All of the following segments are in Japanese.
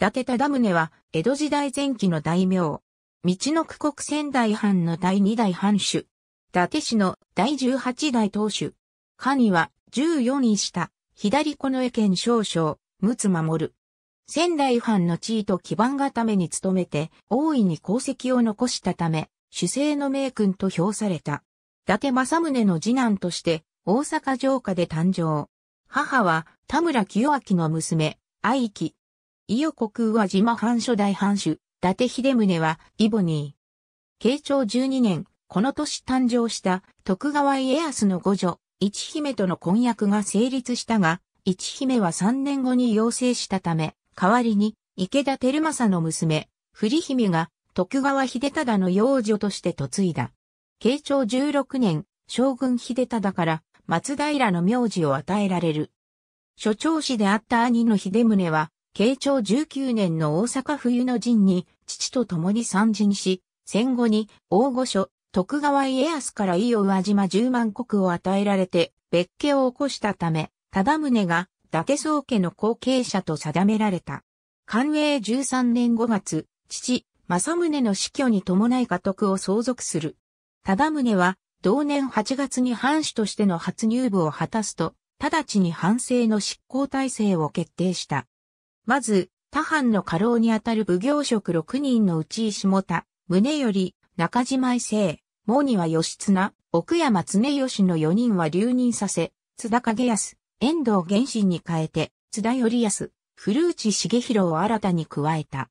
伊達忠宗は、江戸時代前期の大名。道の区国仙台藩の第二代藩主。伊達氏の第十八代当主。家には、十四位下、左小野江県少将、陸奥守。仙台藩の地位と基盤がために努めて、大いに功績を残したため、主政の名君と評された。伊達政宗の次男として、大阪城下で誕生。母は、田村清明の娘、愛希。伊予国宇和島藩初代藩主、伊達秀宗は、イボニー。慶長12年、この年誕生した徳川家康の五女、一姫との婚約が成立したが、一姫は3年後に養成したため、代わりに池田照政の娘、振姫が徳川秀忠の養女として嫁いだ。慶長16年、将軍秀忠から松平の名字を与えられる。所長氏であった兄の秀宗は、慶長19年の大阪冬の陣に、父と共に参陣し、戦後に大御所、徳川家康から伊予宇和島10万国を与えられて、別家を起こしたため、忠宗が伊達宗家の後継者と定められた。寛永13年5月、父、正宗の死去に伴い家督を相続する。忠宗は、同年8月に藩主としての初入部を果たすと、直ちに藩政の執行体制を決定した。まず、他藩の家老にあたる奉行職6人のうち下田、宗頼、中島伊勢、毛には義綱、奥山常義の4人は留任させ、津田景康、遠藤玄信に変えて、津田頼康、古内重弘を新たに加えた。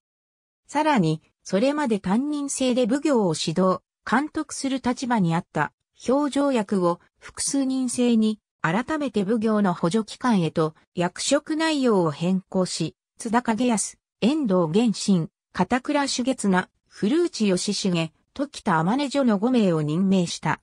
さらに、それまで担任制で奉行を指導、監督する立場にあった、表情役を複数人制に、改めて奉行の補助機関へと役職内容を変更し、津田景康、遠藤玄信、片倉主月な、古内義重、時田天音女の5名を任命した。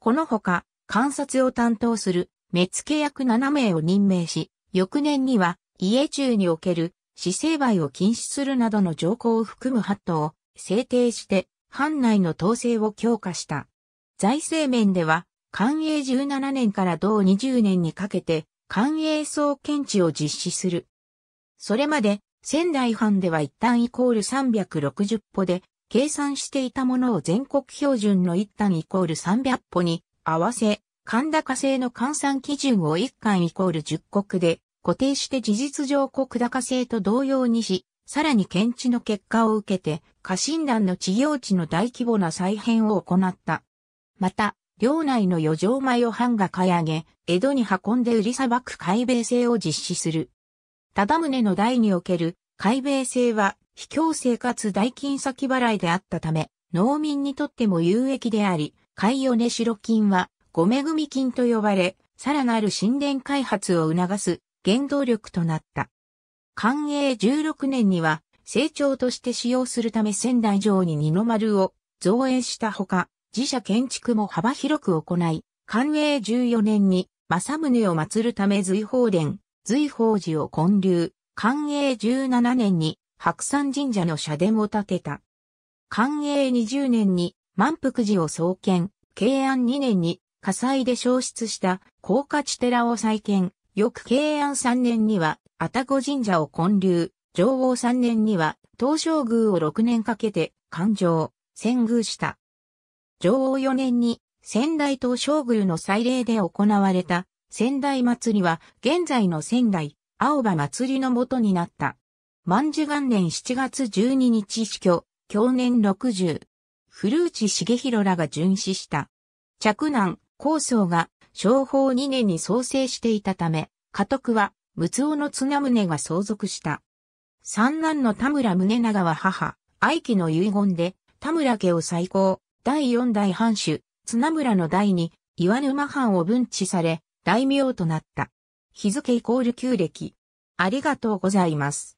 このほか、観察を担当する目付役7名を任命し、翌年には家中における死生売を禁止するなどの条項を含む8頭を制定して、藩内の統制を強化した。財政面では、官営17年から同20年にかけて、官営総検知を実施する。それまで仙台藩では一旦イコール360歩で計算していたものを全国標準の一旦イコール300歩に合わせ、神高制の換算基準を一貫イコール10国で固定して事実上国高制と同様にし、さらに検知の結果を受けて、家臣団の治療地の大規模な再編を行った。また、領内の余剰米を藩が買い上げ、江戸に運んで売りさばく海米制を実施する。忠宗の代における、海米制は、非強制かつ代金先払いであったため、農民にとっても有益であり、海米白金は、五恵み金と呼ばれ、さらなる神殿開発を促す原動力となった。寛永16年には、成長として使用するため仙台城に二の丸を造営したほか、自社建築も幅広く行い、寛永14年に正宗を祀るため随宝殿、随宝寺を建立、寛永17年に白山神社の社殿を建てた。寛永20年に満腹寺を創建、慶安2年に火災で消失した高価地寺を再建、翌慶安3年には、愛宕神社を建立、上王3年には、東照宮を6年かけて、環状、遷宮した。上王4年に、仙台東照宮の祭礼で行われた、仙台祭りは現在の仙台、青葉祭りの元になった。万寿元年7月12日死去、享年60。古内茂弘らが殉死した。嫡男、高僧が商法2年に創生していたため、家督は、陸奥の綱宗が相続した。三男の田村宗長は母、愛貴の遺言で、田村家を再興、第四代藩主、綱村の代に、岩沼藩を分置され、大名となった。日付イコール旧暦。ありがとうございます。